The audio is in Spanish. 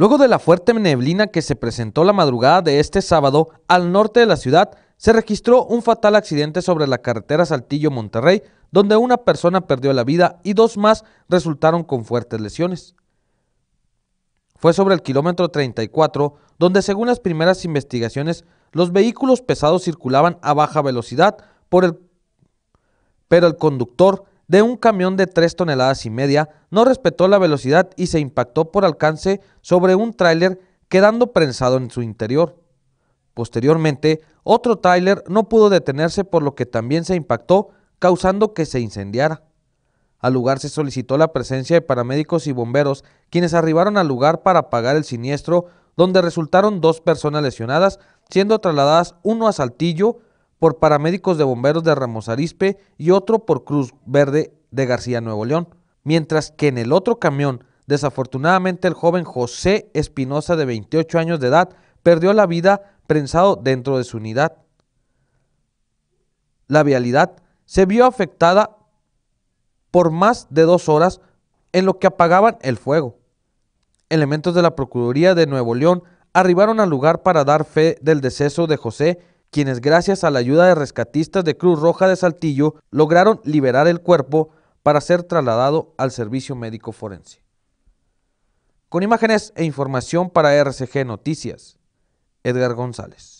Luego de la fuerte neblina que se presentó la madrugada de este sábado al norte de la ciudad, se registró un fatal accidente sobre la carretera Saltillo-Monterrey, donde una persona perdió la vida y dos más resultaron con fuertes lesiones. Fue sobre el kilómetro 34, donde según las primeras investigaciones, los vehículos pesados circulaban a baja velocidad, por el, pero el conductor de un camión de 3 toneladas y media no respetó la velocidad y se impactó por alcance sobre un tráiler quedando prensado en su interior. Posteriormente, otro tráiler no pudo detenerse por lo que también se impactó, causando que se incendiara. Al lugar se solicitó la presencia de paramédicos y bomberos, quienes arribaron al lugar para apagar el siniestro, donde resultaron dos personas lesionadas, siendo trasladadas uno a Saltillo por paramédicos de bomberos de Ramos Arispe y otro por Cruz Verde de García Nuevo León, mientras que en el otro camión, desafortunadamente el joven José Espinosa de 28 años de edad perdió la vida prensado dentro de su unidad. La vialidad se vio afectada por más de dos horas en lo que apagaban el fuego. Elementos de la Procuraduría de Nuevo León arribaron al lugar para dar fe del deceso de José quienes gracias a la ayuda de rescatistas de Cruz Roja de Saltillo lograron liberar el cuerpo para ser trasladado al servicio médico forense. Con imágenes e información para RCG Noticias, Edgar González.